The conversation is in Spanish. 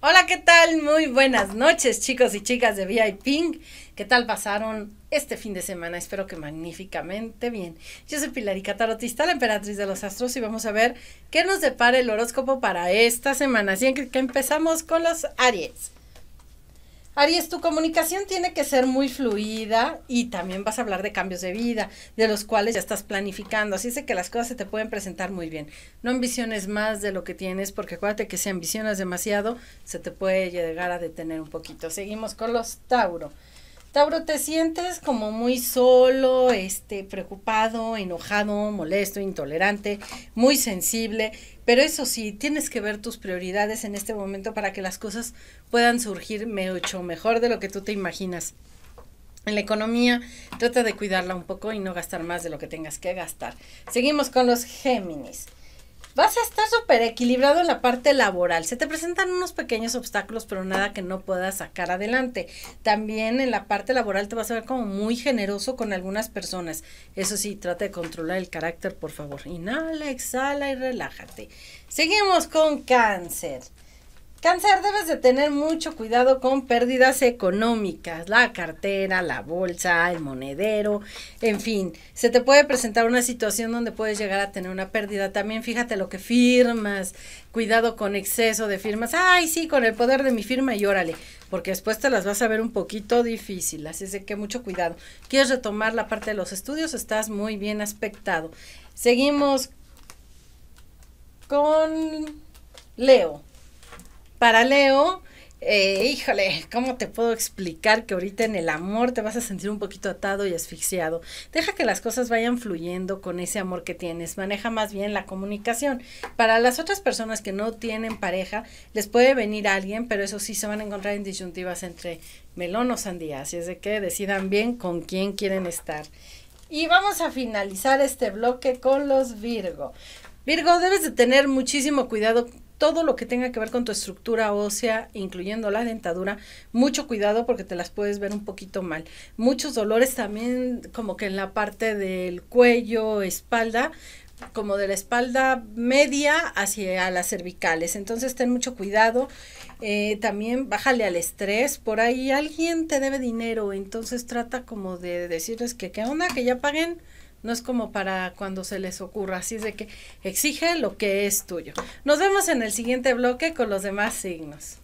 Hola, ¿qué tal? Muy buenas noches, chicos y chicas de VIPING. ¿Qué tal pasaron este fin de semana? Espero que magníficamente bien. Yo soy y Tarotista, la emperatriz de los astros, y vamos a ver qué nos depara el horóscopo para esta semana. Así que empezamos con los Aries. Aries, tu comunicación tiene que ser muy fluida y también vas a hablar de cambios de vida, de los cuales ya estás planificando. Así es que las cosas se te pueden presentar muy bien. No ambiciones más de lo que tienes, porque acuérdate que si ambicionas demasiado, se te puede llegar a detener un poquito. Seguimos con los Tauro. Tauro, ¿te sientes como muy solo, este, preocupado, enojado, molesto, intolerante, muy sensible? Pero eso sí, tienes que ver tus prioridades en este momento para que las cosas puedan surgir mucho mejor de lo que tú te imaginas. En la economía, trata de cuidarla un poco y no gastar más de lo que tengas que gastar. Seguimos con los Géminis. Vas a estar súper equilibrado en la parte laboral. Se te presentan unos pequeños obstáculos, pero nada que no puedas sacar adelante. También en la parte laboral te vas a ver como muy generoso con algunas personas. Eso sí, trata de controlar el carácter, por favor. Inhala, exhala y relájate. Seguimos con cáncer. Cáncer, debes de tener mucho cuidado con pérdidas económicas, la cartera, la bolsa, el monedero, en fin, se te puede presentar una situación donde puedes llegar a tener una pérdida. También fíjate lo que firmas, cuidado con exceso de firmas. Ay, sí, con el poder de mi firma y órale, porque después te las vas a ver un poquito difícil, así es que mucho cuidado. ¿Quieres retomar la parte de los estudios? Estás muy bien aspectado. Seguimos con Leo. Para Leo, eh, híjole, ¿cómo te puedo explicar que ahorita en el amor te vas a sentir un poquito atado y asfixiado? Deja que las cosas vayan fluyendo con ese amor que tienes, maneja más bien la comunicación. Para las otras personas que no tienen pareja, les puede venir alguien, pero eso sí se van a encontrar en disyuntivas entre melón o sandía, así es de que decidan bien con quién quieren estar. Y vamos a finalizar este bloque con los Virgo. Virgo, debes de tener muchísimo cuidado todo lo que tenga que ver con tu estructura ósea, incluyendo la dentadura, mucho cuidado porque te las puedes ver un poquito mal. Muchos dolores también como que en la parte del cuello, espalda, como de la espalda media hacia las cervicales. Entonces ten mucho cuidado. Eh, también bájale al estrés. Por ahí alguien te debe dinero. Entonces trata como de decirles que qué onda, que ya paguen. No es como para cuando se les ocurra. Así es de que exige lo que es tuyo. Nos vemos en el siguiente bloque con los demás signos.